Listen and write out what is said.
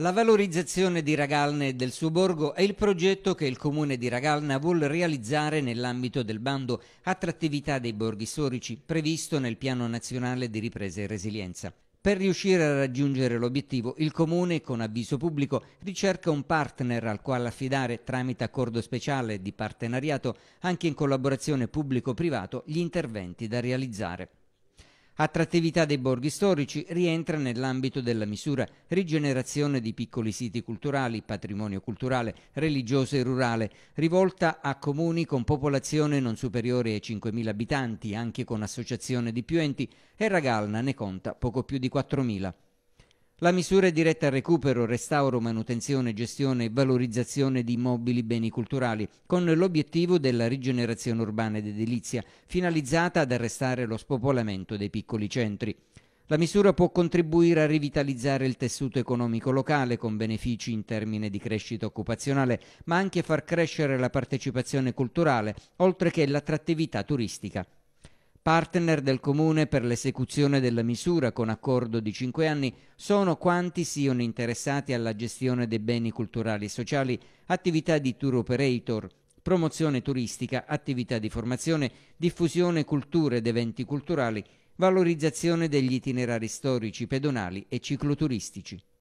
La valorizzazione di Ragalne e del suo borgo è il progetto che il comune di Ragalna vuole realizzare nell'ambito del bando Attrattività dei borghi storici previsto nel Piano Nazionale di Ripresa e Resilienza. Per riuscire a raggiungere l'obiettivo, il comune, con avviso pubblico, ricerca un partner al quale affidare, tramite accordo speciale di partenariato, anche in collaborazione pubblico-privato, gli interventi da realizzare. Attrattività dei borghi storici rientra nell'ambito della misura rigenerazione di piccoli siti culturali, patrimonio culturale, religioso e rurale, rivolta a comuni con popolazione non superiore ai 5.000 abitanti, anche con associazione di più enti, e Ragalna ne conta poco più di 4.000. La misura è diretta al recupero, restauro, manutenzione, gestione e valorizzazione di immobili beni culturali, con l'obiettivo della rigenerazione urbana ed edilizia, finalizzata ad arrestare lo spopolamento dei piccoli centri. La misura può contribuire a rivitalizzare il tessuto economico locale con benefici in termini di crescita occupazionale, ma anche far crescere la partecipazione culturale, oltre che l'attrattività turistica. Partner del Comune per l'esecuzione della misura con accordo di 5 anni sono quanti siano interessati alla gestione dei beni culturali e sociali, attività di tour operator, promozione turistica, attività di formazione, diffusione culture ed eventi culturali, valorizzazione degli itinerari storici, pedonali e cicloturistici.